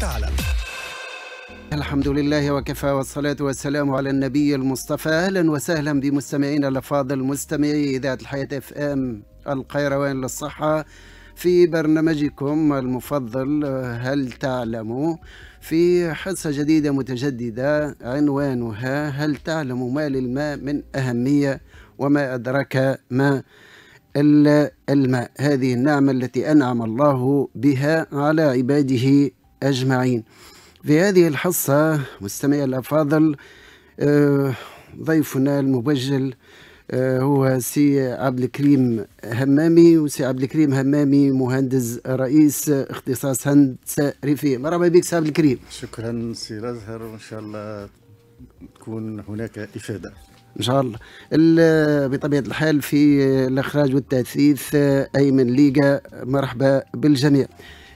تعلم الحمد لله وكفى والصلاة والسلام على النبي المصطفى أهلا وسهلا بمستمعينا الأفاضل مستمعي إذاعة الحياة اف ام القيروان للصحة في برنامجكم المفضل هل تعلم في حصة جديدة متجددة عنوانها هل تعلم ما للماء من أهمية وما أدرك ما الماء هذه النعمة التي أنعم الله بها على عباده أجمعين في هذه الحصة مستمعي الأفاضل آه، ضيفنا المبجل آه، هو سي عبد الكريم همامي وسي عبد الكريم همامي مهندس رئيس اختصاص هندسه ريفيه مرحبا بك سي عبد الكريم شكرا سي الازهر وان شاء الله تكون هناك افاده ان شاء الله بطبيعه الحال في الاخراج والتاثيث آه، ايمن ليغا مرحبا بالجميع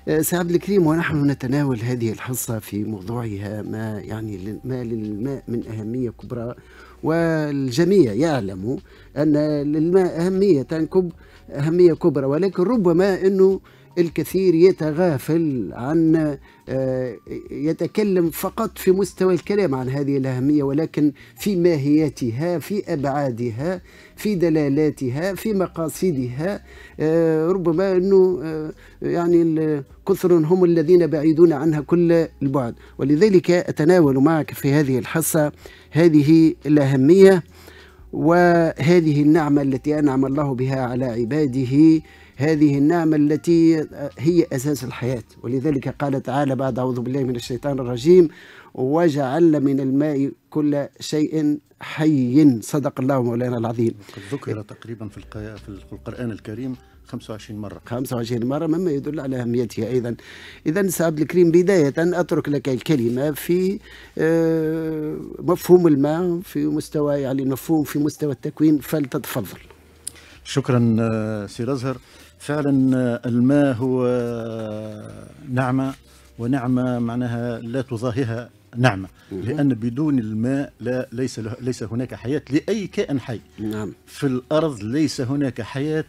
آه، سي عبد الكريم ونحن نتناول هذه الحصة في موضوعها ما يعني ما للماء من أهمية كبرى والجميع يعلم أن للماء أهمية تنكب أهمية كبرى ولكن ربما أنه الكثير يتغافل عن آه، يتكلم فقط في مستوى الكلام عن هذه الأهمية ولكن في ماهيتها في أبعادها في دلالاتها في مقاصدها آه، ربما أنه آه، يعني كثر هم الذين بعيدون عنها كل البعد ولذلك أتناول معك في هذه الحصة هذه الأهمية وهذه النعمة التي أنعم الله بها على عباده هذه النعمة التي آه، هي أساس الحياة ولذلك قال تعالى بعد أعوذ بالله من الشيطان الرجيم وجعل من الماء كل شيء حي صدق الله مولانا العظيم ذكر تقريبا في في القرآن الكريم 25 مرة 25 مرة مما يدل على أهميتها أيضا إذا سعد الكريم بداية أترك لك الكلمة في آه، مفهوم الماء في مستوى يعني مفهوم في مستوى التكوين فلتتفضل شكرا آه، سي أزهر فعلا آه، الماء هو نعمة ونعمة معناها لا تضاهيها نعمه لان بدون الماء لا ليس ليس هناك حياه لاي كائن حي نعم في الارض ليس هناك حياه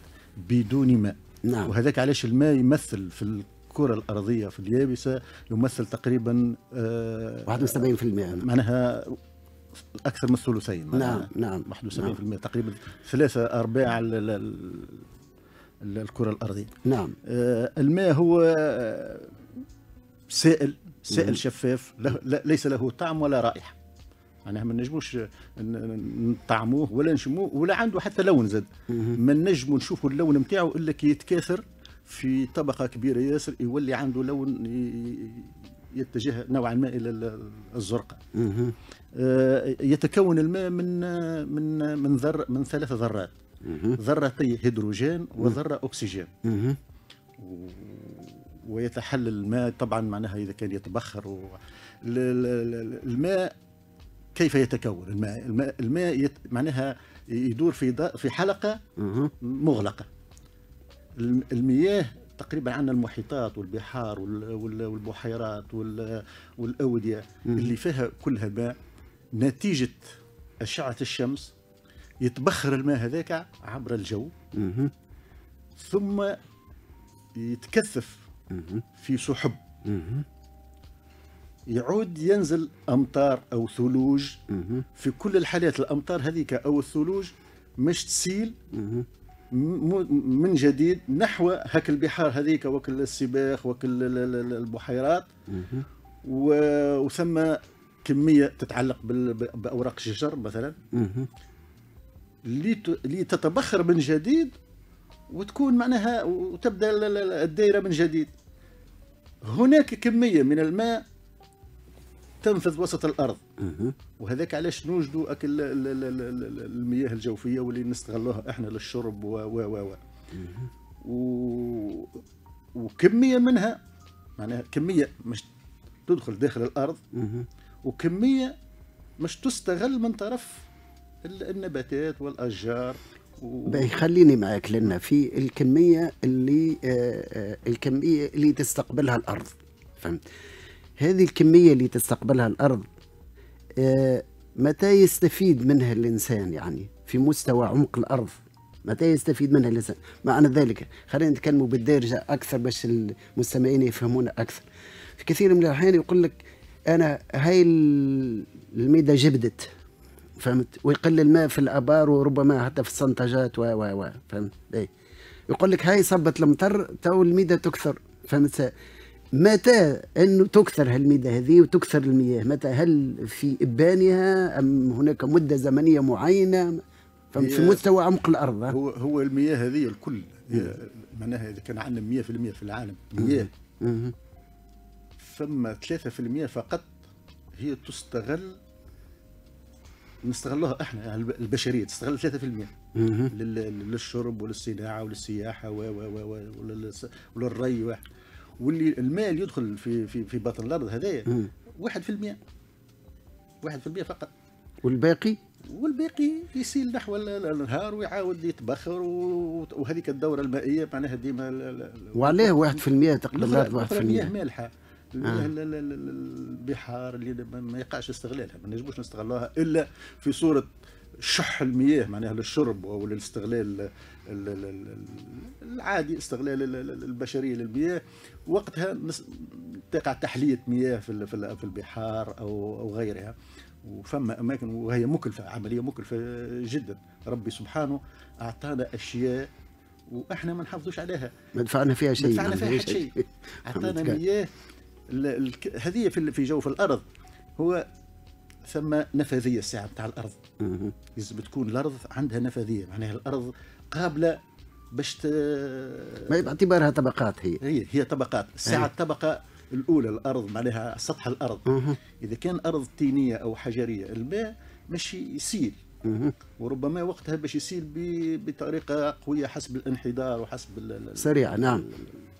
بدون ماء نعم وهذاك علاش الماء يمثل في الكره الارضيه في اليابسه يمثل تقريبا آه 71% معناها اكثر من الثلثين نعم نعم 71% نعم. تقريبا ثلاثه ارباع الكره الارضيه نعم آه الماء هو سائل سائل شفاف ليس له طعم ولا رائحه معناها يعني ما نجموش نطعموه ولا نشموه ولا عنده حتى لون زاد ما نجمو نشوفوا اللون نتاعو الا كي يتكاثر في طبقه كبيره ياسر يولي عنده لون يتجه نوعا ما الى الزرقاء آه، يتكون الماء من من من ذر من ثلاث ذرات ذرتي هيدروجين وذره اكسجين ويتحلل الماء طبعا معناها إذا كان يتبخر و... الماء كيف يتكون الماء الماء, الماء يت... معناها يدور في دا... في حلقة مغلقة المياه تقريبا عندنا المحيطات والبحار والبحيرات والأودية اللي فيها كلها ماء نتيجة أشعة الشمس يتبخر الماء هذاك عبر الجو ثم يتكثف في سحب يعود ينزل امطار او ثلوج في كل الحالات الامطار هذيك او الثلوج مش تسيل من جديد نحو هك البحار هذيك وكل السباخ وكل البحيرات وثم كميه تتعلق باوراق الشجر مثلا لتتبخر من جديد وتكون معناها وتبدا الدائره من جديد هناك كميه من الماء تنفذ وسط الارض وهذاك علاش نوجدوا اكل المياه الجوفيه واللي نستغلوها احنا للشرب و و و و وكميه منها معناها كميه مش تدخل داخل الارض وكميه مش تستغل من طرف النباتات والاشجار خليني معاك لان في الكميه اللي آه، آه، الكميه اللي تستقبلها الارض فهمت هذه الكميه اللي تستقبلها الارض آه، متى يستفيد منها الانسان يعني في مستوى عمق الارض متى يستفيد منها الانسان معنى ذلك خلينا نتكلموا بالدارجه اكثر باش المستمعين يفهمون اكثر في كثير من الاحيان يقول لك انا هاي الميدا جبدت فهمت ويقل الماء في الابار وربما حتى في السنتجات و و و فهمت اي يقول لك هاي صبت المطر تو الميده تكثر فهمت متى انه تكثر هالميده هذه وتكثر المياه متى هل في ابانها ام هناك مده زمنيه معينه فهمت في مستوى عمق الارض هو هو المياه هذه الكل معناها اذا كان عندنا 100% في العالم مياه ثم 3% فقط هي تستغل نستغلوها احنا يعني البشريه تستغل 3% للشرب وللصناعه وللسياحه و و و وللري واللي المال يدخل في في في باطن الارض هذايا 1% 1% فقط والباقي والباقي يسيل نحو النهار ويعاود يتبخر وهذيك الدوره المائيه معناها ديما وعليه 1% تقريبا 1% مالحه آه. البحار اللي ما يقعش استغلالها ما نجموش نستغلوها الا في صوره شح المياه معناها للشرب او للاستغلال العادي استغلال البشريه للمياه وقتها تقع تحليه مياه في البحار او او غيرها وفما اماكن وهي مكلفه عمليه مكلفه جدا ربي سبحانه اعطانا اشياء واحنا ما نحافظوش عليها ما دفعنا فيها شيء ما دفعنا فيها شيء اعطانا مياه هذه في جوف الارض هو ثم نفاذيه الساعه نتاع الارض لازم تكون الارض عندها نفاذيه معناها الارض قابله باش ت... ما باعتبارها طبقات هي هي هي طبقات الساعه هي. الطبقه الاولى الارض معناها سطح الارض اذا كان ارض تينيه او حجريه الماء مش يسيل وربما وقتها باش يسيل ب... بطريقه قويه حسب الانحدار وحسب ال... سريعه نعم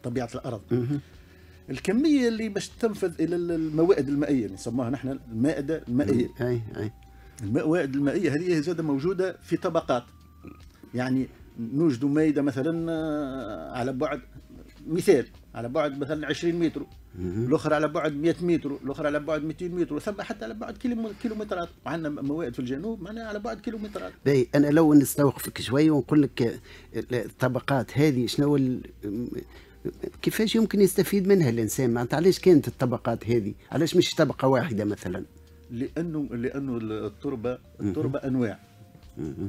طبيعه الارض الكميه اللي باش تنفذ الى الموائد المائيه اللي نسموها نحن المائده المائيه اي اي الموائد المائيه هذه زاده موجوده في طبقات يعني نوجد مائده مثلا آه، على بعد مثال على بعد مثلا 20 متر الاخرى على بعد 100 متر الاخرى على بعد 200 متر ثم حتى على بعد كيلومترات وعندنا موائد في الجنوب معناها على بعد كيلومترات باهي انا لو نستوقفك شوي ونقول لك الطبقات آه، هذه شنو كيفاش يمكن يستفيد منها الانسان معناتها علاش كانت الطبقات هذه علاش مش طبقه واحده مثلا لانه لانه التربه التربه انواع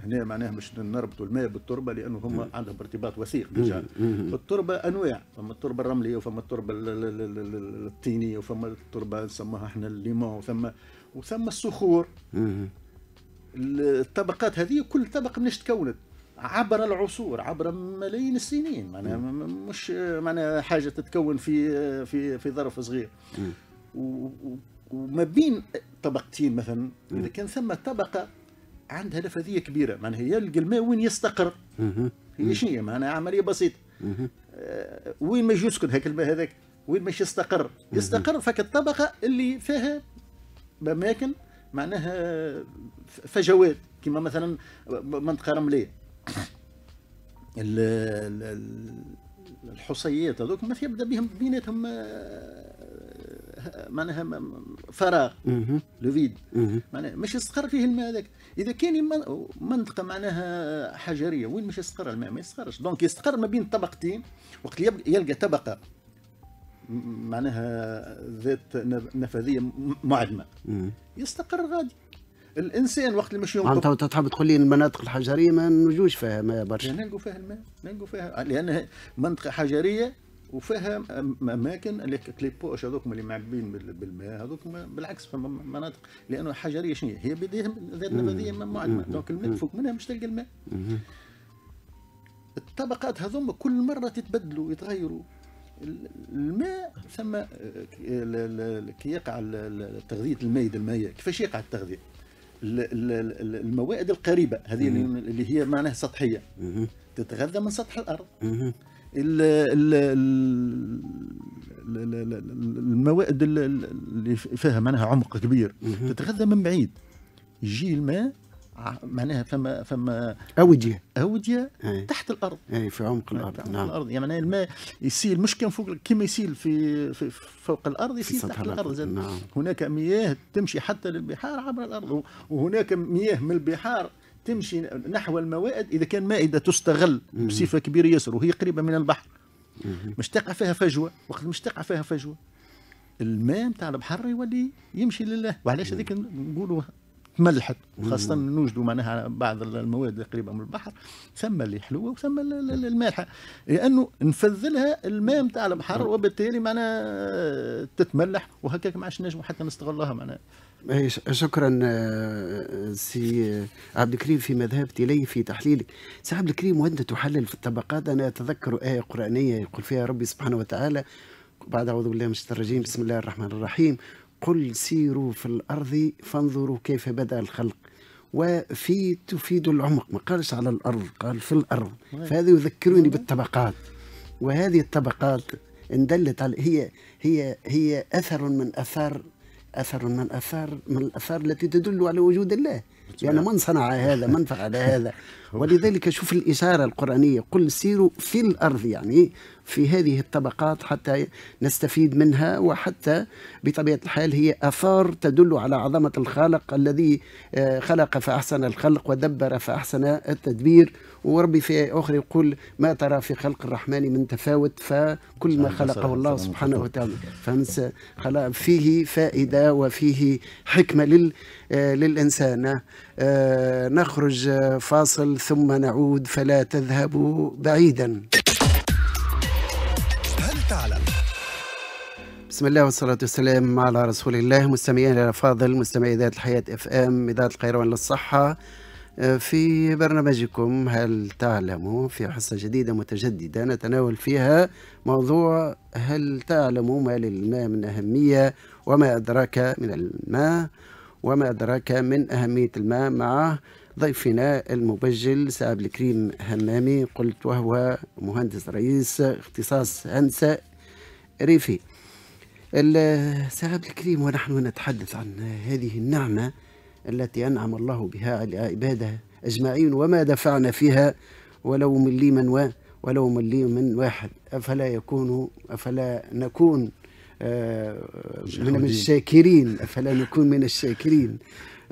هنا معناها مش نربطوا الماء بالتربه لانه هم عندهم ارتباط وثيق ديجا التربه انواع فما التربه الرمليه وفما التربه الطينيه وفما التربه نسموها احنا الليمون وثم وثم الصخور الطبقات هذه كل طبقه منش تكونت عبر العصور عبر ملايين السنين معناها مش معناها حاجه تتكون في في في ظرف صغير وما بين طبقتين مثلا اذا كان ثم طبقه عندها نفاذيه كبيره معناها يلقى الماء وين يستقر هي شنو معناها عمليه بسيطه آه، وين ما يسكن هاك الماء هذاك وين مش يستقر يستقر فك الطبقه اللي فيها اماكن معناها فجوات كما مثلا منطقه رمليه الحصيات هذوك ما يبدا بهم بيناتهم آه، آه، معناها فراغ لو فيد معناها مش يستقر فيه الماء هذاك اذا كان منطقه معناها حجريه وين مش يستقر الماء ما يستقرش دونك يستقر ما بين طبقتين وقت يلقى طبقه معناها ذات نفاذيه معدمه يستقر غادي الانسان وقت اللي مش ينقب انت تحب تقول لي المناطق الحجريه ما نجوش فيها ما برشا يعني نلقوا فيها الماء نلقوا فيها لان منطقه حجريه وفيها اماكن اللي كليبوش هذوك اللي معبين بالماء هذوك بالعكس فما مناطق لانه حجريه شنو هي بدايه ذات نباتيه معدمه دونك الماء تفوق منها مش تلقى الماء الطبقات هذوما كل مره تتبدلوا يتغيروا الماء ثم آه، كي يقع تغذيه الميد المائيه كيفاش يقع التغذيه الموائد القريبه هذه اللي هي معناها سطحيه تتغذى من سطح الارض الموائد اللي فيها معناها عمق كبير تتغذى من بعيد يجي الماء معناها فما فما اوديه اوديه أي. تحت الارض اي في عمق الارض تحت نعم. الارض يعني الماء يسيل مش كان فوق كما يسيل في, في فوق الارض يسيل تحت الارض الأرض. نعم. هناك مياه تمشي حتى للبحار عبر الارض وهناك مياه من البحار تمشي نحو الموائد اذا كان مائده تستغل بصفه كبيره ياسر وهي قريبه من البحر مش تقع فيها فجوه وقت مش تقع فيها فجوه الماء نتاع البحر يولي يمشي لله وعلاش هذيك نقولوها تملحت خاصة نوجدوا معناها بعض المواد قريبة من البحر ثم اللي حلوة وثم المالحة لأنه نفذلها الماء نتاع البحر وبالتالي معناها تتملح وهكاك ما عادش نجموا حتى نستغلها معناها إيه، شكرا آه، آه، سي آه، عبد الكريم فيما ذهبت اليه في تحليلك سي عبد الكريم وانت تحلل في الطبقات انا اتذكر ايه قرانيه يقول فيها ربي سبحانه وتعالى بعد اعوذ بالله من الشيطان الرجيم بسم الله الرحمن الرحيم قل سيروا في الأرض فانظروا كيف بدأ الخلق وفي تفيد العمق ما قالش على الأرض قال في الأرض طيب. فهذا يذكرني أيوة. بالطبقات وهذه الطبقات اندلت على هي هي هي أثر من أثار أثر من أثار من الأثار التي تدل على وجود الله يعني من صنع هذا من فعل هذا ولذلك شوف الإشارة القرآنية قل سيروا في الأرض يعني في هذه الطبقات حتى نستفيد منها وحتى بطبيعة الحال هي آثار تدل على عظمة الخالق الذي آه، خلق فأحسن الخلق ودبر فأحسن التدبير وربي في آخر يقول ما ترى في خلق الرحمن من تفاوت فكل ما خلقه الله سبحانه وتعالى فهمس فيه فائدة وفيه حكمة لل آه، للإنسان آه، نخرج فاصل ثم نعود فلا تذهبوا بعيدا تعلم بسم الله والصلاة والسلام على رسول الله مستمعينا الأفاضل مستمعي ذات الحياة اف ام إذاعة القيروان للصحة آه، في برنامجكم هل تعلموا في حصة جديدة متجددة نتناول فيها موضوع هل تعلموا ما للماء من أهمية وما أدراك من الماء وما أدراك من أهمية الماء مع ضيفنا المبجل سعد الكريم همامي قلت وهو مهندس رئيس اختصاص هندسة ريفي سعد الكريم ونحن نتحدث عن هذه النعمة التي أنعم الله بها على عباده أجمعين وما دفعنا فيها ولو مليما و ولو مليما واحد أفلا يكون أفلا نكون آه، من الشاكرين أفلا نكون من الشاكرين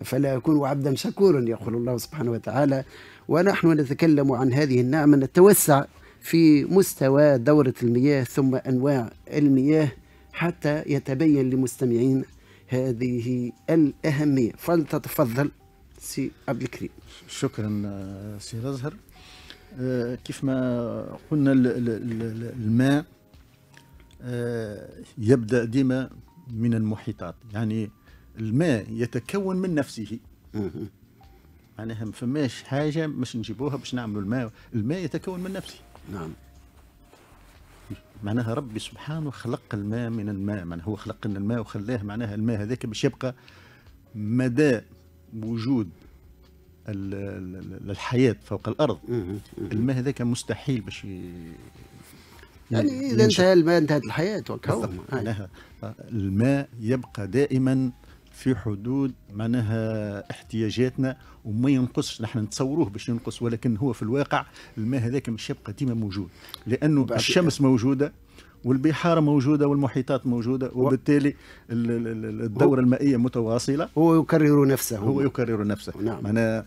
فلا أكون عبدا شكورا يقول الله سبحانه وتعالى ونحن نتكلم عن هذه النعمة نتوسع في مستوى دورة المياه ثم أنواع المياه حتى يتبين لمستمعين هذه الأهمية فلتتفضل سي عبد الكريم شكرا سي أزهر آه، كيف ما قلنا الماء آه، يبدأ ديما من المحيطات يعني الماء يتكون من نفسه معناها ما فماش حاجه باش نجيبوها باش نعملوا الماء الماء يتكون من نفسه نعم معناها ربي سبحانه خلق الماء من الماء معناها هو خلق لنا الماء وخلاه معناها الماء هذاك باش يبقى مدى وجود الحياه فوق الارض الماء هذاك مستحيل باش يعني اذا انتهى الماء انتهت الحياه وكهو الماء يبقى دائما في حدود معناها احتياجاتنا وما ينقصش نحن نتصوروه باش ينقص ولكن هو في الواقع الماء هذاك مش يبقى ديما موجود لانه الشمس موجوده والبحار موجودة والمحيطات موجودة وبالتالي الدورة المائية متواصلة هو يكرر نفسه هو يكرر نفسه نعم. أنا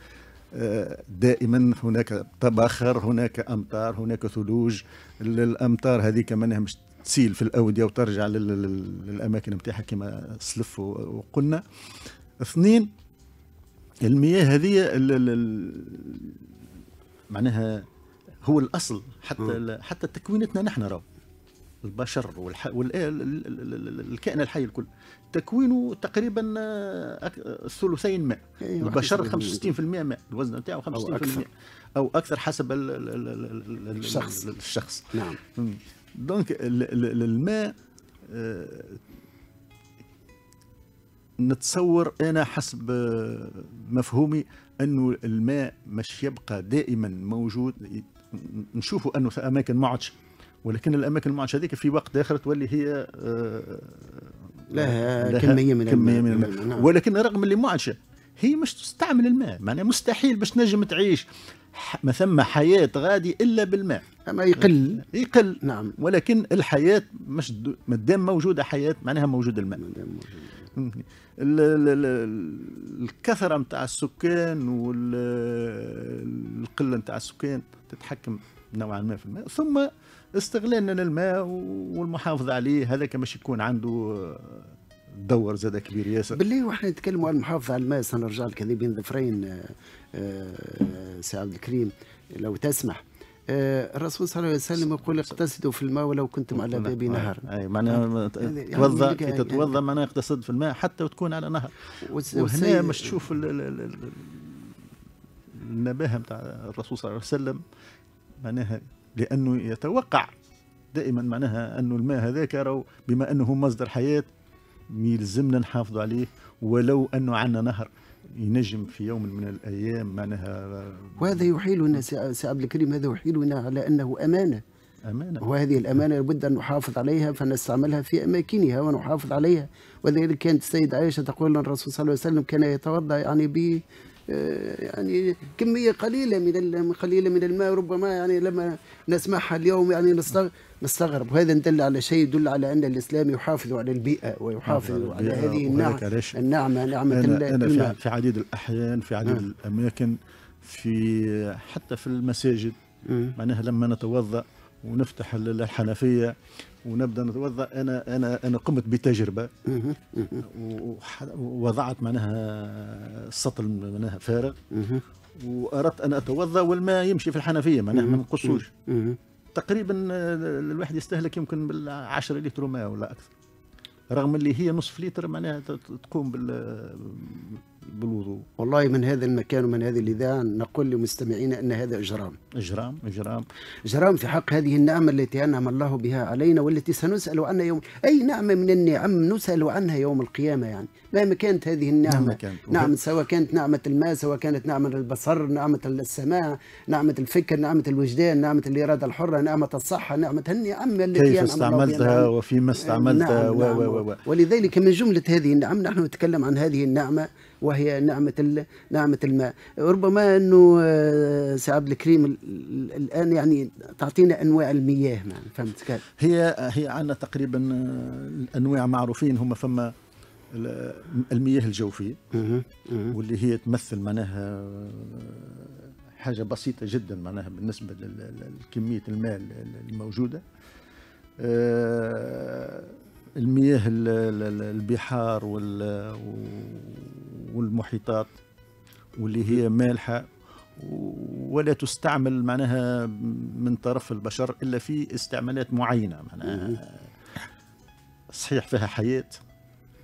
آه، دائما هناك تبخر هناك أمطار هناك ثلوج الأمطار هذه كمان مش تسيل في الاوديه وترجع للاماكن نتاعها كما سلف وقلنا اثنين المياه هذه معناها هو الاصل حتى حتى تكوينتنا نحن راهو البشر والكائن الحي الكل تكوينه تقريبا ثلثين ماء البشر 65% ماء الوزن نتاعو 50% أو أكثر. او اكثر حسب الشخص الشخص نعم دونك الماء euh, نتصور انا حسب آه، مفهومي انه الماء مش يبقى دائما موجود نشوفوا انه في اماكن ما عادش ولكن الاماكن المعش هذيك في وقت اخر تولي هي آه، لها, لها كميه من كميه من الماء, من نعم. الماء. ولكن رغم اللي معشه هي مش تستعمل الماء معناها مستحيل باش نجم تعيش ما ثم حياه غادي الا بالماء اما يقل يقل نعم ولكن الحياه مش ما دام موجوده حياه معناها موجود الماء مادام موجود الكثره نتاع السكان والقله نتاع السكان تتحكم نوعا ما في الماء ثم استغلالنا للماء والمحافظه عليه هذاك باش يكون عنده دور زاد كبير ياسر بالله وحنا نتكلموا عن المحافظه على الماء سنرجع لك هذه بين ظفرين آه، سي عبد الكريم لو تسمح آه، الرسول صلى الله عليه وسلم يقول اقتصدوا في الماء ولو كنتم على باب نعم. نهر اي معناها يعني توضا كي يعني تتوضا يعني معناها اقتصد في الماء حتى وتكون على نهر وهنا مش تشوف النباهه نتاع الرسول صلى الله عليه وسلم معناها لانه يتوقع دائما معناها انه الماء هذاك راهو بما انه مصدر حياه يلزمنا نحافظوا عليه ولو انه عندنا نهر ينجم في يوم من الايام معناها وهذا يحيلنا سي عبد الكريم هذا يحيلنا على انه امانه أمانة وهذه الأمانة لابد أن نحافظ عليها فنستعملها في أماكنها ونحافظ عليها ولذلك كانت السيدة عائشة تقول أن الرسول صلى الله عليه وسلم كان يتوضأ يعني آه، يعني كميه قليله من قليله من الماء ربما يعني لما نسمعها اليوم يعني نستغرب وهذا يدل على شيء يدل على ان الاسلام يحافظ على البيئه ويحافظ آه، على هذه النعمه النعمه نعمه أنا, أنا في عديد الاحيان في عديد نعم. الاماكن في حتى في المساجد معناها لما نتوضا ونفتح الحنفيه ونبدا نتوضا انا انا انا قمت بتجربه ووضعت معناها السطل معناها فارغ واردت ان اتوضا والماء يمشي في الحنفيه معناها ما نقصوش تقريبا الواحد يستهلك يمكن بال 10 لتر ماء ولا اكثر رغم اللي هي نصف لتر معناها تقوم بال بالوضوء والله من هذا المكان ومن هذه الإذاعة نقول لمستمعينا أن هذا إجرام إجرام إجرام إجرام في حق هذه النعمة التي أنعم الله بها علينا والتي سنسأل عنها يوم أي نعمة من النعم نسأل عنها يوم القيامة يعني مهما كانت هذه النعمة مهما كانت نعم سواء كانت نعمة الماء سواء كانت نعمة البصر نعمة السماع نعمة الفكر نعمة الوجدان نعمة الإرادة الحرة نعمة الصحة نعمة النعم التي كيف استعملتها وفيما استعملتها نعم نعم و, و, و ولذلك من جملة هذه النعم نحن نتكلم عن هذه النعمة وهي نعمة نعمة الماء ربما أنه آه، سي عبد الكريم الآن يعني تعطينا أنواع المياه يعني فهمت كده. هي هي عندنا تقريبا الأنواع آه، معروفين هم فما المياه الجوفية واللي هي تمثل معناها آه، حاجة بسيطة جدا معناها بالنسبة لكمية الماء الموجودة المياه البحار والمحيطات واللي هي مالحه ولا تستعمل معناها من طرف البشر الا في استعمالات معينه معناها صحيح فيها حياه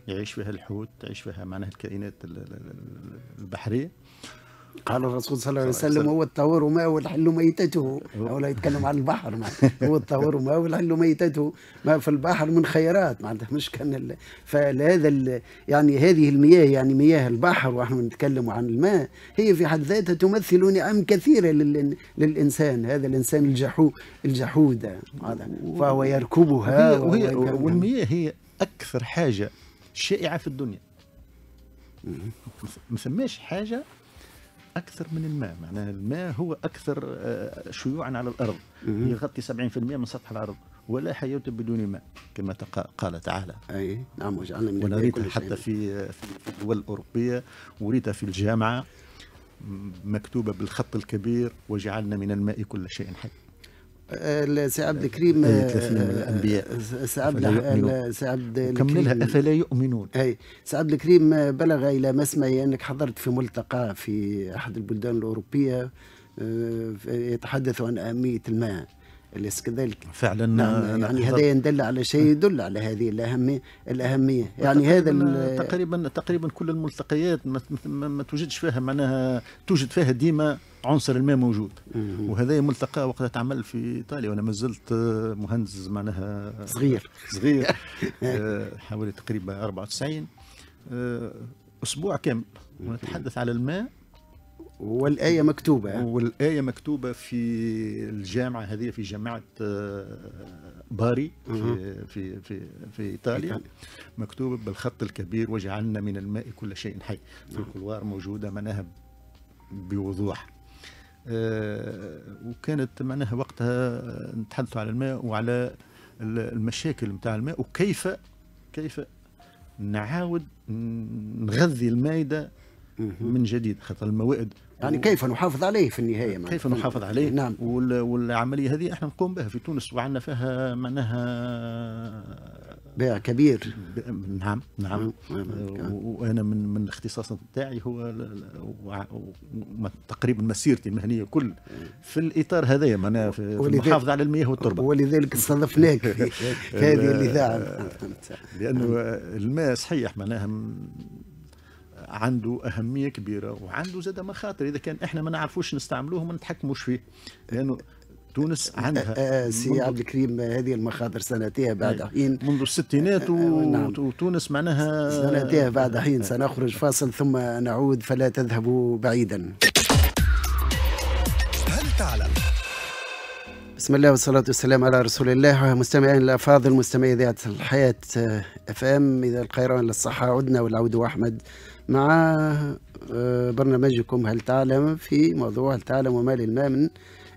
يعيش فيها الحوت تعيش فيها معناها الكائنات البحريه قال الرسول صلى الله عليه وسلم هو الطهور ماء والحل ميتته هو لا يتكلم عن البحر هو الطهور ماء والحل ميتته ما في البحر من خيرات معناتها مش كان فلهذا يعني هذه المياه يعني مياه البحر ونحن نتكلم عن الماء هي في حد ذاتها تمثل نعم كثيره للانسان هذا الانسان الجحو الجحود فهو يركبها وهي... والمياه هي اكثر حاجه شائعه في الدنيا ما ثماش حاجه اكثر من الماء معناها الماء هو اكثر آه، شيوعا على الارض يغطي 70% من سطح الارض ولا حياة بدون ماء كما قال تعالى اي نعم وجعلنا من وانا حتى في في الدول الاوروبيه وريتها في الجامعه مكتوبه بالخط الكبير وجعلنا من الماء كل شيء حي سي عبد الكريم آه، آه، سي عبد سي عبد كملها افلا يؤمنون اي سي عبد الكريم آه، بلغ الى مسمعي انك حضرت في ملتقى في احد البلدان الاوروبيه يتحدث عن اهميه الماء أليس كذلك؟ فعلا نعم يعني هذا يدل على شيء يدل على هذه الأهمية الأهمية يعني هذا تقريبا تقريبا كل الملتقيات ما, ما, ما توجدش فيها معناها توجد فيها ديما عنصر الماء موجود وهذا ملتقى وقتها تعمل في ايطاليا وانا ما زلت مهندس معناها صغير صغير آه، حوالي تقريبا 94 آه، اسبوع كامل ونتحدث على الماء والآية مكتوبة والآية مكتوبة في الجامعة هذه في جامعة آه، باري في في في, في إيطاليا مكتوبة بالخط الكبير وجعلنا من الماء كل شيء حي في نعم. الكلوار موجودة مناها بوضوح آه، وكانت معناها وقتها آه، نتحدث على الماء وعلى المشاكل نتاع الماء وكيف كيف نعاود نغذي المائدة من جديد خاطر الموائد يعني كيف نحافظ عليه في النهايه معنا. كيف نحافظ عليه نعم والعمليه هذه احنا نقوم بها في تونس وعندنا فيها معناها بيع كبير نعم نعم, نعم،, نعم،, نعم. وانا من من اختصاص تاعي هو تقريبا مسيرتي المهنيه كل في الاطار هذايا معناها في المحافظه على المياه والتربه ولذلك استضفناك في هذه الاذاعه لانه الماء صحيح معناها عنده اهميه كبيره وعنده زاد مخاطر اذا كان احنا ما نعرفوش نستعملوه ما نتحكموش فيه لانه تونس آه، عندها آه، آه، سي عبد الكريم هذه المخاطر سنتيها إيه، نعم. بعد حين منذ الستينات وتونس نعم. معناها سنتيها بعد حين سنخرج فاصل ثم نعود فلا تذهبوا بعيدا هل تعلم بسم الله والصلاة والسلام على رسول الله مستمعين الأفاضل مستمعي إذاعة الحياة أفام إذا القيران للصحة عدنا والعود أحمد مع آه، برنامجكم هل تعلم في موضوع هل تعلم وما للماء من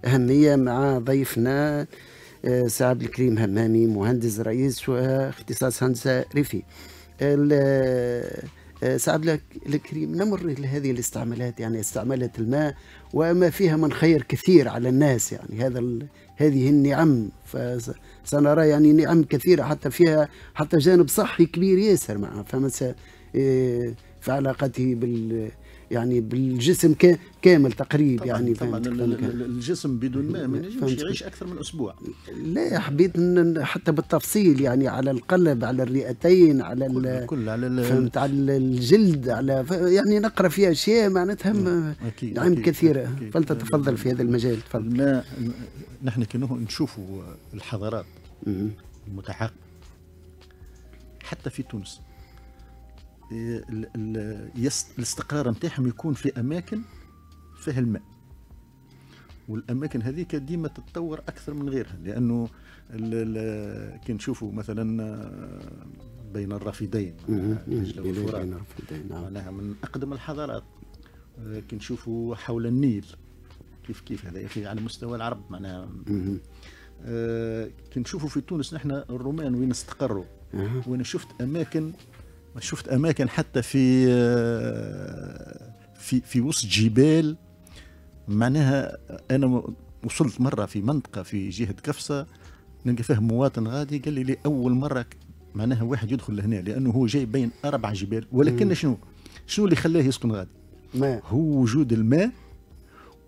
أهمية مع ضيفنا آه، سعد الكريم همامي مهندس رئيس واختصاص هندسة ريفي آه، سعد الكريم نمر لهذه الاستعمالات يعني استعمالات الماء وما فيها من خير كثير على الناس يعني هذا هذه النعم فسنرى يعني نعم كثيرة حتى فيها حتى جانب صحي كبير ياسر معها فما في علاقته بال يعني بالجسم كامل تقريب طبعًا يعني طبعا الجسم بدون ماء ما ينجمش يعيش اكثر من اسبوع لا حبيت حتى بالتفصيل يعني على القلب على الرئتين على كل, كل على فهمت على الجلد على يعني نقرا فيها اشياء معناتها نعم, نعم، كثيره فلتتفضل في هذا المجال تفضل ما نحن كي نشوفوا الحضارات المتحققه حتى في تونس الاستقرار نتاعهم يكون في اماكن فيها الماء والاماكن هذيك ديما تتطور اكثر من غيرها لانه كي نشوفوا مثلا آه، بين الرافدين آه، نعم. معناها من اقدم الحضارات آه، كي نشوفوا حول النيل كيف كيف هذا يا على مستوى العرب معناها كي نشوفوا في تونس نحن الرومان وين استقروا وانا شفت اماكن شفت اماكن حتى في آه، في في وسط جبال معناها انا وصلت مره في منطقه في جهه قفصه نلقى فيها مواطن غادي قال لي لي اول مره معناها واحد يدخل لهنا لانه هو جاي بين اربع جبال ولكن شنو شنو اللي خلاه يسكن غادي ما. هو وجود الماء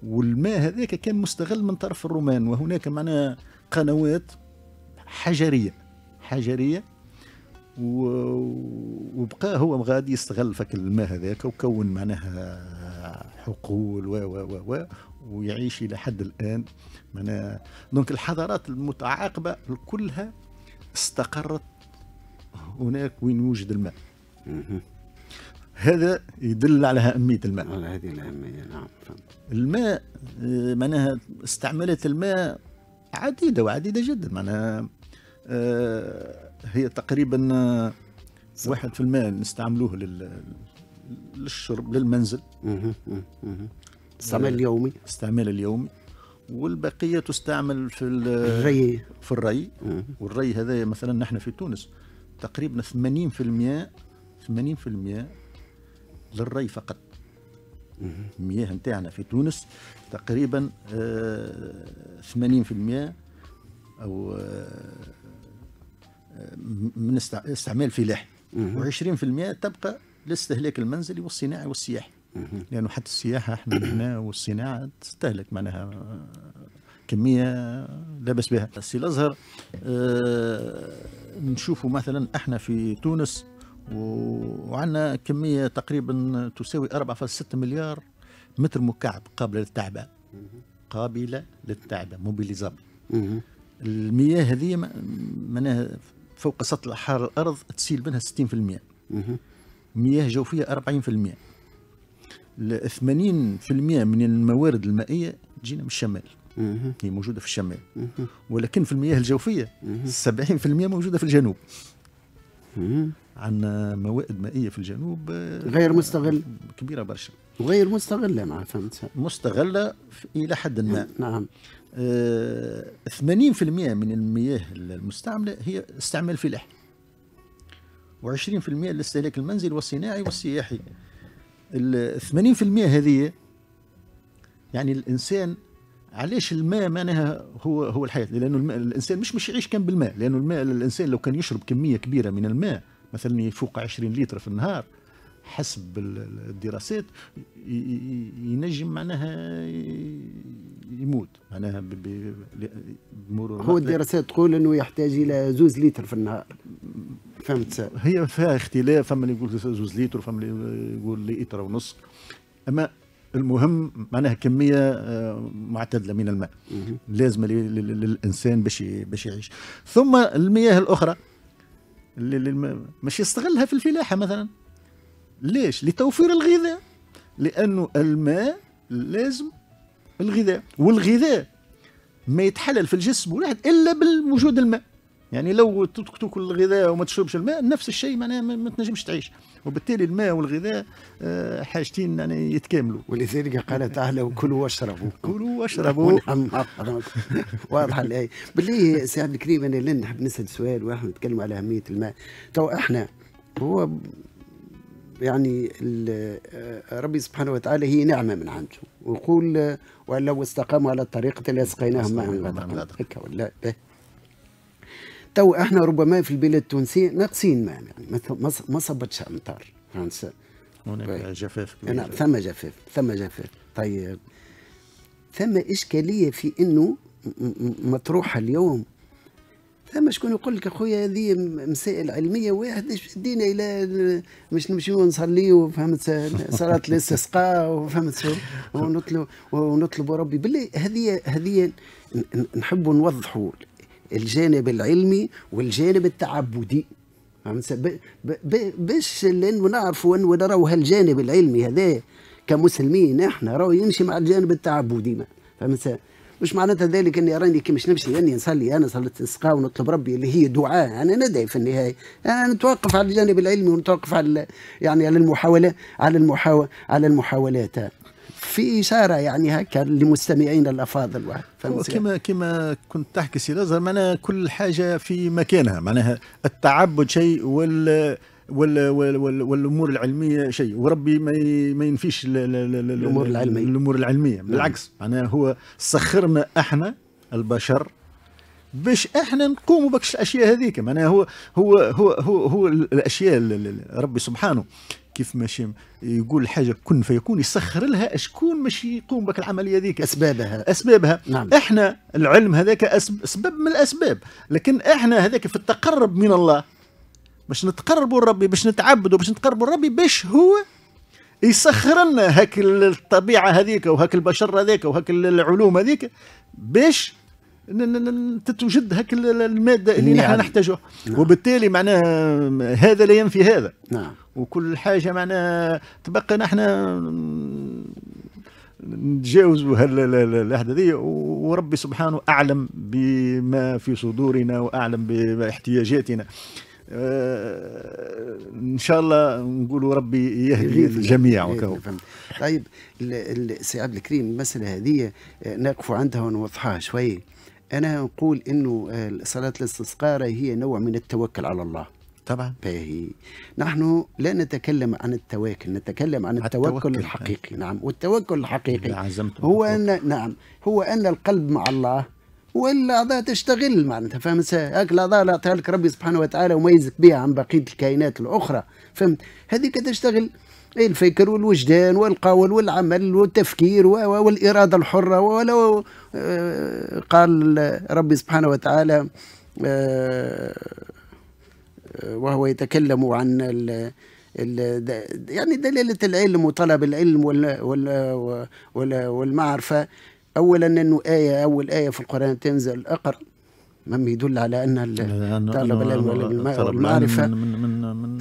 والماء هذاك كان مستغل من طرف الرومان وهناك معناها قنوات حجريه حجريه وبقى هو غادي يستغل فك الماء هذاك وكون معناها حقول و و و و ويعيش الى حد الان معناها دونك الحضارات المتعاقبه كلها استقرت هناك وين يوجد الماء هذا يدل على أهمية الماء على هذه الأهمية نعم الماء معناها استعملت الماء عديدة وعديدة جدا معناها آه، هي تقريبا واحد في المال نستعملوه لل... للشرب للمنزل استعمال اليومي آه، استعمال اليومي والبقيه تستعمل في الري في الري والري هذا مثلا نحن في تونس تقريبا 80% 80% للري فقط المياه نتاعنا في تونس تقريبا 80% آه، او من استعمال فلاحي و20% تبقى لاستهلاك المنزلي والصناعي والسياحي لانه حتى السياحه احنا هنا والصناعه تستهلك معناها كميه لا باس بها السي الازهر اه نشوفوا مثلا احنا في تونس وعندنا كميه تقريبا تساوي 4.6 مليار متر مكعب قابله للتعبئه قابله للتعبئه موبيليزابل المياه هذه معناها فوق سطح الحار الأرض تسيل منها 60% مياه جوفية 40% 80% من الموارد المائية تجينا من الشمال هي موجودة في الشمال ولكن في المياه الجوفية 70% موجودة في الجنوب عندنا موائد مائية في الجنوب آه، غير مستغل كبيرة برشا وغير مستغلة ما فهمت مستغلة إلى حد ما نعم 80% آه، من المياه المستعملة هي استعمال فلاحي و20% الاستهلاك المنزل والصناعي والسياحي في 80% هذه يعني الانسان علاش الماء معناها هو هو الحياه لانه الماء الانسان مش مش يعيش كان بالماء لانه الماء الانسان لو كان يشرب كميه كبيره من الماء مثلا يفوق 20 لتر في النهار حسب الدراسات ينجم معناها يموت معناها بمرور هو الدراسات تقول انه يحتاج الى زوز لتر في النهار فهمت هي فيها اختلاف فما اللي يقول زوز لتر وفما اللي يقول لتر ونص اما المهم معناها كميه آه، معتدله من الماء لازمه للانسان باش باش يعيش ثم المياه الاخرى اللي مش يستغلها في الفلاحه مثلا ليش لتوفير الغذاء لانه الماء لازم الغذاء والغذاء ما يتحلل في الجسم ولا الا بالوجود الماء يعني لو تاكل الغذاء وما تشربش الماء نفس الشيء معناها ما تنجمش تعيش وبالتالي الماء والغذاء آه، حاجتين يعني يتكاملوا ولذلك قال تعالى كلوا واشربوا كلوا واشربوا واضحه الايه بالله سي عبد الكريم انا لن نحب نسال سؤال واحد نتكلم على اهميه الماء تو احنا هو يعني آه، ربي سبحانه وتعالى هي نعمه من عنده ويقول ولو استقاموا على الطريقه اللي اسقيناهم ماء ولا تو احنا ربما في البلاد التونسيه ناقصين ما يعني ما صبتش امطار فرنسا هناك طيب. جفاف ثم جفاف ثم جفاف طيب ثم اشكاليه في انه مطروحه اليوم ثم شكون يقول لك اخويا هذه مسائل علميه واحد دينا الى مش نمشيو نصليو فهمت صلاه الاستسقاء وفهمت ونطلب ونطلب ربي بالله هذه هذه نحب نوضحوا الجانب العلمي والجانب التعبدي فهمت باش لانه نعرفوا ونراوا هالجانب العلمي هذا كمسلمين احنا راهو يمشي مع الجانب التعبدي فهمت مش معناتها ذلك اني راني كي مش نمشي اني نصلي انا صلاه السقاء ونطلب ربي اللي هي دعاء انا ندعي في النهايه انا نتوقف على الجانب العلمي ونتوقف على يعني على المحاوله على المحاولة على المحاولات في اشاره يعني هكا لمستمعينا الافاضل كما كما كنت تحكي سي معناها كل حاجه في مكانها معناها التعبد شيء وال وال وال والامور العلميه شيء وربي ما ما ينفيش الامور العلميه الامور العلميه نعم. بالعكس معناها هو سخرنا احنا البشر باش احنا نقوموا بكش الاشياء هذيك معناها هو هو هو هو, هو الاشياء ربي سبحانه كيف ماشي يقول حاجه كن فيكون يسخر لها شكون ماشي يقوم بك العمليه هذيك اسبابها اسبابها نعم. احنا العلم هذاك سبب من الاسباب لكن احنا هذاك في التقرب من الله باش نتقربوا لربي باش نتعبدوا باش نتقربوا لربي باش هو يسخر لنا هاك الطبيعه هذيك وهاك البشر هذيك وهاك العلوم هذيك باش تتوجد هاك الماده اللي نحن نحتاجوها نعم. وبالتالي معناها هذا لا ينفي هذا نعم. وكل حاجه معناها تبقى نحن نتجاوزوا هاللحظه ذي وربي سبحانه اعلم بما في صدورنا واعلم باحتياجاتنا آه، ان شاء الله نقولوا ربي يهدي الجميع طيب سي عبد الكريم المساله هذه نقفوا عندها ونوضحها شوي انا نقول انه آه، صلاه الاستسقاء هي نوع من التوكل على الله طبعا باهي نحن لا نتكلم عن التواكل نتكلم عن التوكل, التوكل الحقيقي نعم والتوكل الحقيقي نعم، هو ان نعم هو ان القلب مع الله والاعضاء تشتغل معناتها فهمت هاك الاعضاء اللي عطاها لك ربي سبحانه وتعالى وميزك بها عن بقيه الكائنات الاخرى فهمت هذيك تشتغل الفكر والوجدان والقول والعمل والتفكير والإرادة الحرة ولو آه، قال ربي سبحانه وتعالى آه، آه، وهو يتكلم عن ال يعني دلالة العلم وطلب العلم والمعرفة اولا انه ايه اول ايه في القران تنزل اقرا مم يدل على ان طلب العلم والمعرفه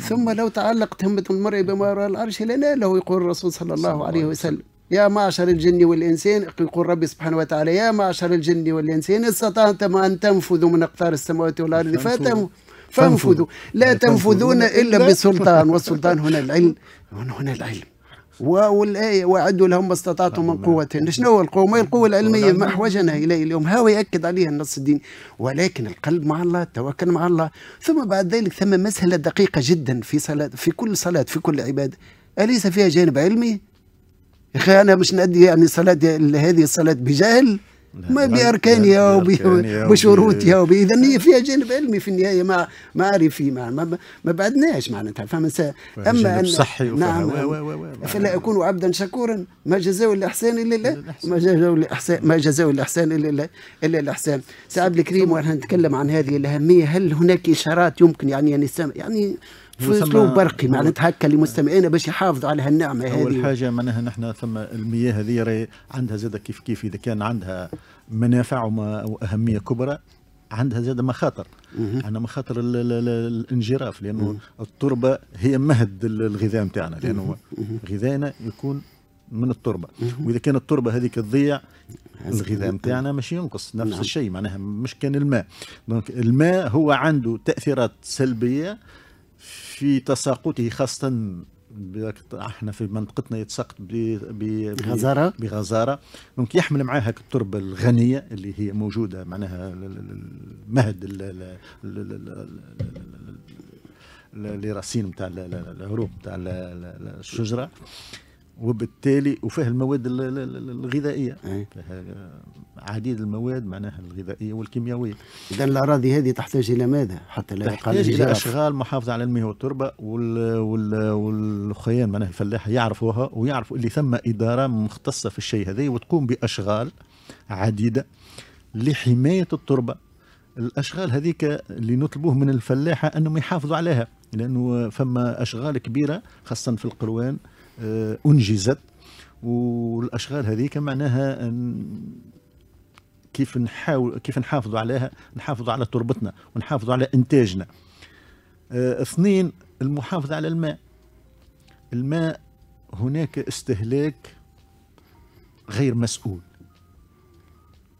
ثم لو تعلقت همه المرء بما وراء العرش لناله يقول الرسول صلى الله عليه وسلم يا معشر الجن والإنسان يقول ربي سبحانه وتعالى يا معشر الجن والإنسان استطعتم أن تنفذوا من أقطار السماوات والأرض فاتموا فانفذوا لا تنفذون إلا بسلطان والسلطان هنا العلم هنا العلم والآية وعدوا لهم ما استطعتم من طيب، قوة شنو هو القوة ما القوة طيب، العلمية ما أحوجنا إليه اليوم هو يأكد عليها النص الديني ولكن القلب مع الله التوكل مع الله ثم بعد ذلك ثم مسألة دقيقة جدا في صلاة في كل صلاة في كل عبادة أليس فيها جانب علمي؟ يا أخي أنا مش نأدي يعني صلاة هذه الصلاة بجهل ما باركانيا وبشروطها وباذا اذا هي فيها جانب علمي في النهايه ما معرفي ما, ما, ما بعدناش معناتها فما اما ان صحي نعم فلا نعم. اكون عبدا شكورا ما جزاء الاحسان الا لله ما جزاء الاحسان ما جزاء الاحسان الا لله الا الاحسان سي عبد الكريم وانا نتكلم عن هذه الاهميه هل هناك اشارات يمكن يعني يعني يعني في اسلوب برقي معناتها هكا لمستمعينا باش يحافظوا على هالنعمه هذه اول حاجه معناها نحن ثم المياه هذه راهي عندها زاد كيف كيف اذا كان عندها منافع واهميه كبرى عندها زاد مخاطر عندنا مخاطر الـ الـ الـ الانجراف لانه التربه هي مهد الغذاء نتاعنا لانه غذائنا يكون من التربه واذا كانت التربه هذيك تضيع الغذاء نتاعنا مش ينقص نفس نعم. الشيء معناها مش كان الماء دونك الماء هو عنده تاثيرات سلبيه في تساقطه خاصه احنا في منطقتنا يتساقط بغزاره بغزاره دونك يحمل معاه هاك التربه الغنيه اللي هي موجوده معناها المهد لراسين نتاع الهروب نتاع الشجره وبالتالي وفيه المواد الغذائيه إيه. فيها آه، عديد المواد معناها الغذائيه والكيميائيه اذا الاراضي هذه تحتاج الى ماذا حتى لا تحتاج الى اشغال محافظه على المياه والتربه والخيان معناها الفلاح يعرفوها ويعرفوا اللي ثم اداره مختصه في الشيء هذا وتقوم باشغال عديده لحمايه التربه الاشغال هذيك اللي نطلبوه من الفلاحه انهم يحافظوا عليها لانه فما اشغال كبيره خاصه في القروان آه، انجزت والاشغال هذيك معناها كيف نحاول كيف نحافظوا عليها نحافظوا على تربتنا ونحافظوا على انتاجنا آه، اثنين المحافظه على الماء الماء هناك استهلاك غير مسؤول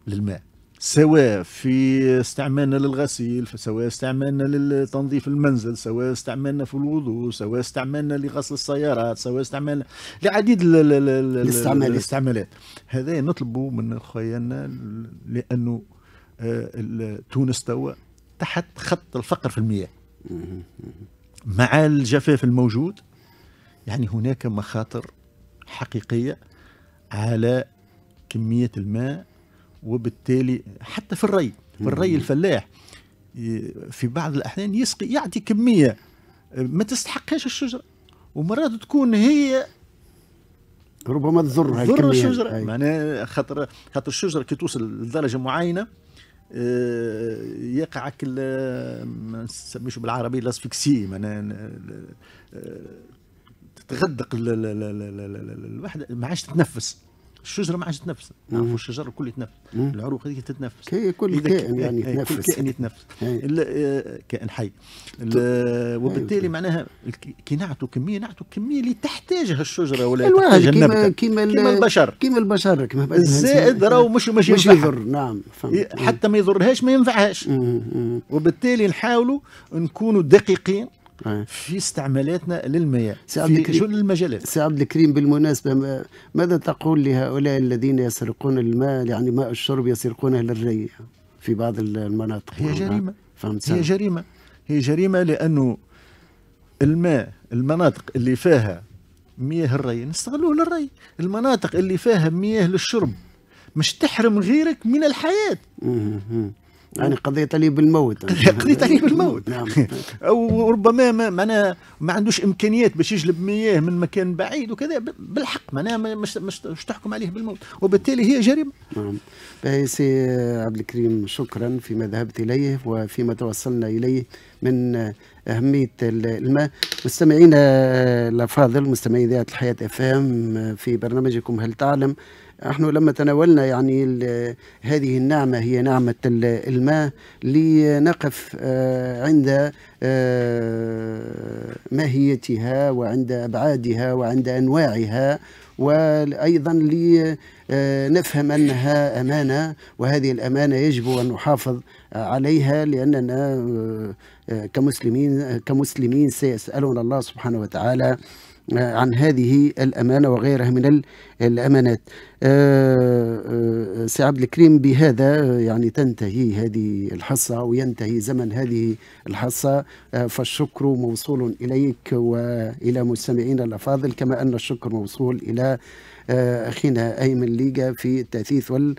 للماء سواء في استعمالنا للغسيل سواء استعمالنا لتنظيف المنزل سواء استعمالنا في الوضوء سواء استعمالنا لغسل السيارات سواء استعمالنا لعديد الاستعمالات, الاستعمالات. هذا نطلبوا من خيانا لانه آه، تونس توا تحت خط الفقر في المياه مع الجفاف الموجود يعني هناك مخاطر حقيقيه على كميه الماء وبالتالي حتى في الري في الري الفلاح في بعض الأحيان يسقي يعطي كمية ما تستحقهاش الشجرة ومرات تكون هي ربما تضر تضر الشجرة معناها خاطر خاطر الشجرة كي توصل لدرجة معينة آه، يقعك ما نسميش بالعربية لاسفيكسي معناها آه، آه، تغدق الوحدة ما عادش تتنفس الشجره ما عادش تتنفس نعرفوا نعم، الشجر الكل يتنفس نعم. العروق هذيك تتنفس كي كل كائن يعني إيه، يتنفس كل كائن يتنفس نعم. آه، كائن حي وبالتالي أيوة. معناها كي نعطوا كميه نعطوا كميه اللي تحتاجها الشجره ولا أيوة، تحتاجها النبته كيما كيما البشر كيما البشر كيما الزائد راهو مش مش يضر نعم إيه، حتى ما يضرهاش ما ينفعهاش وبالتالي نحاولوا نكونوا دقيقين آه. في استعمالاتنا للمياه في كل المجالات سي عبد الكريم بالمناسبة ماذا تقول لهؤلاء الذين يسرقون الماء يعني ماء الشرب يسرقونه للري في بعض المناطق هي جريمة فهمت هي جريمة هي جريمة لأنه الماء المناطق اللي فيها مياه الري نستغلوه للري المناطق اللي فيها مياه للشرب مش تحرم غيرك من الحياة يعني قضيت عليه بالموت قضيت عليه بالموت نعم وربما ما معناها ما عندوش امكانيات باش يجلب مياه من مكان بعيد وكذا بالحق معناها مش مش تحكم عليه بالموت وبالتالي هي جريمة نعم سي عبد الكريم شكرا فيما ذهبت اليه وفيما توصلنا اليه من اهميه الماء مستمعينا الافاضل مستمعي ذات الحياه اف في برنامجكم هل تعلم نحن لما تناولنا يعني هذه النعمة هي نعمة الماء لنقف آه، عند آه، ماهيتها وعند أبعادها وعند أنواعها وأيضا لنفهم آه، أنها أمانة وهذه الأمانة يجب أن نحافظ عليها لأننا كمسلمين كمسلمين سيسألنا الله سبحانه وتعالى آه، عن هذه الأمانة وغيرها من الأمانات آه، آه، سي عبد الكريم بهذا يعني تنتهي هذه الحصة وينتهي زمن هذه الحصة فالشكر موصول إليك وإلى مستمعينا الأفاضل كما أن الشكر موصول إلى أخينا أيمن ليجا في التأثيث وال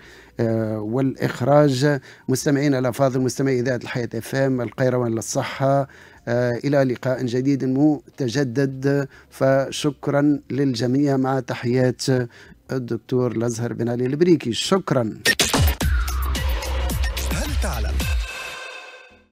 والإخراج مستمعينا الأفاضل مستمعي إذاعة الحياة أفام القيروان للصحة آه، إلى لقاء جديد متجدد فشكرا للجميع مع تحيات الدكتور لازهر بن علي البريكي شكرا هل تعلم